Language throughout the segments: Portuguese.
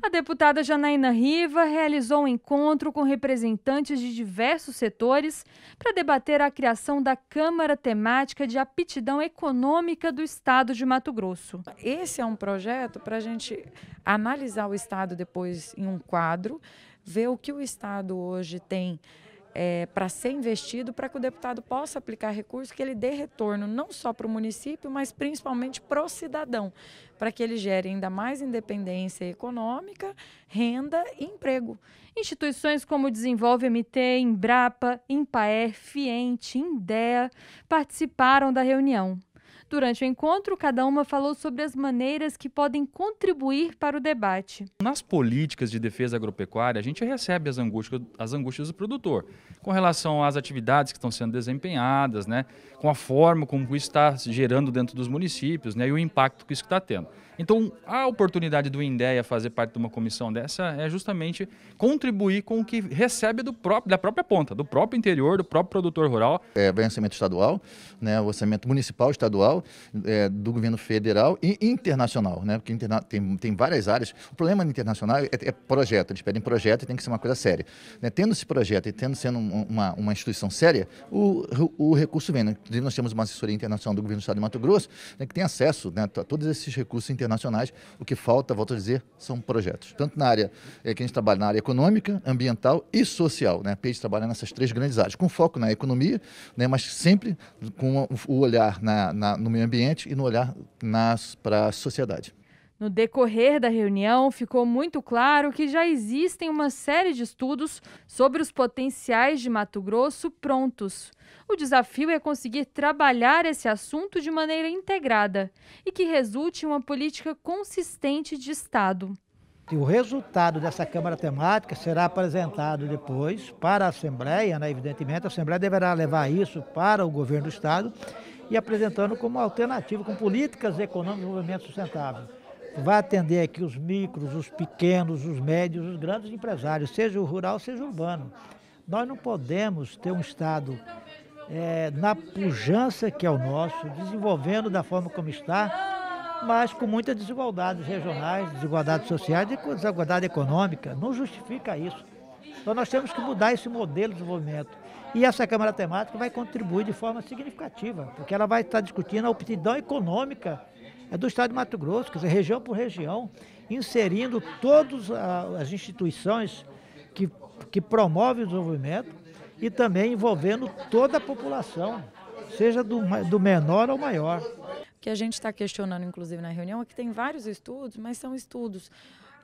A deputada Janaína Riva realizou um encontro com representantes de diversos setores para debater a criação da Câmara Temática de Aptidão Econômica do Estado de Mato Grosso. Esse é um projeto para a gente analisar o Estado depois em um quadro, ver o que o Estado hoje tem é, para ser investido, para que o deputado possa aplicar recursos que ele dê retorno não só para o município, mas principalmente para o cidadão, para que ele gere ainda mais independência econômica, renda e emprego. Instituições como Desenvolve MT, Embrapa, Impaer, Fiente, Indea participaram da reunião. Durante o encontro, cada uma falou sobre as maneiras que podem contribuir para o debate. Nas políticas de defesa agropecuária, a gente recebe as angústias, as angústias do produtor, com relação às atividades que estão sendo desempenhadas, né, com a forma como isso está gerando dentro dos municípios né, e o impacto que isso está tendo. Então, a oportunidade do INDEA fazer parte de uma comissão dessa é justamente contribuir com o que recebe do próprio, da própria ponta, do próprio interior, do próprio produtor rural. É, o orçamento estadual, né, orçamento municipal estadual, é, do governo federal e internacional, né? Porque interna tem, tem várias áreas. O problema internacional é, é, projeto, eles pedem projeto e tem que ser uma coisa séria. Né? Tendo esse projeto e tendo sendo uma, uma instituição séria, o, o, o recurso vem. Né? Nós temos uma assessoria internacional do governo do estado de Mato Grosso, né, que tem acesso né, a todos esses recursos internacionais. O que falta, volto a dizer, são projetos. Tanto na área é, que a gente trabalha, na área econômica, ambiental e social. Né? A PEI trabalha nessas três grandes áreas, com foco na economia, né, mas sempre com o olhar na, na, no no meio ambiente e no olhar para a sociedade. No decorrer da reunião, ficou muito claro que já existem uma série de estudos sobre os potenciais de Mato Grosso prontos. O desafio é conseguir trabalhar esse assunto de maneira integrada e que resulte em uma política consistente de Estado. E o resultado dessa Câmara Temática será apresentado depois para a Assembleia, né? evidentemente, a Assembleia deverá levar isso para o governo do Estado e apresentando como alternativa, com políticas econômicas de desenvolvimento sustentável. Vai atender aqui os micros, os pequenos, os médios, os grandes empresários, seja o rural, seja o urbano. Nós não podemos ter um Estado é, na pujança que é o nosso, desenvolvendo da forma como está, mas com muitas desigualdades regionais, desigualdades sociais e desigualdade econômica. Não justifica isso. Então nós temos que mudar esse modelo de desenvolvimento. E essa Câmara Temática vai contribuir de forma significativa, porque ela vai estar discutindo a optidão econômica é, do Estado de Mato Grosso, quer dizer, região por região, inserindo todas ah, as instituições que, que promovem o desenvolvimento e também envolvendo toda a população, seja do, do menor ao maior. O que a gente está questionando, inclusive, na reunião é que tem vários estudos, mas são estudos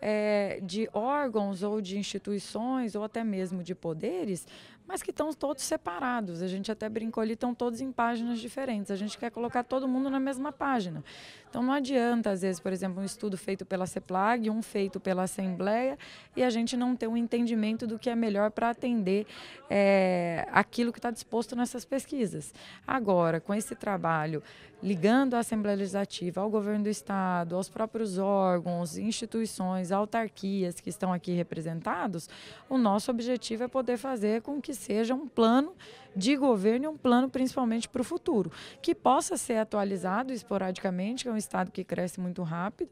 é, de órgãos ou de instituições ou até mesmo de poderes, mas que estão todos separados. A gente até brincou ali, estão todos em páginas diferentes. A gente quer colocar todo mundo na mesma página. Então não adianta, às vezes, por exemplo, um estudo feito pela CEPLAG, um feito pela Assembleia, e a gente não ter um entendimento do que é melhor para atender é, aquilo que está disposto nessas pesquisas. Agora, com esse trabalho ligando a Assembleia Legislativa ao governo do Estado, aos próprios órgãos, instituições, autarquias que estão aqui representados, o nosso objetivo é poder fazer com que seja um plano de governo e um plano principalmente para o futuro, que possa ser atualizado esporadicamente, que é um Estado que cresce muito rápido,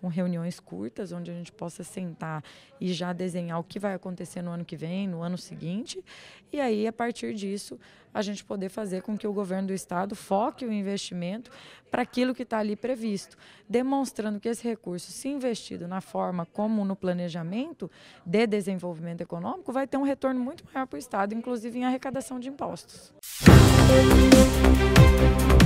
com reuniões curtas, onde a gente possa sentar e já desenhar o que vai acontecer no ano que vem, no ano seguinte, e aí, a partir disso, a gente poder fazer com que o governo do Estado foque o investimento para aquilo que está ali previsto, demonstrando que esse recurso, se investido na forma como no planejamento de desenvolvimento econômico, vai ter um retorno muito maior para o Estado, inclusive em arrecadação de impostos. Música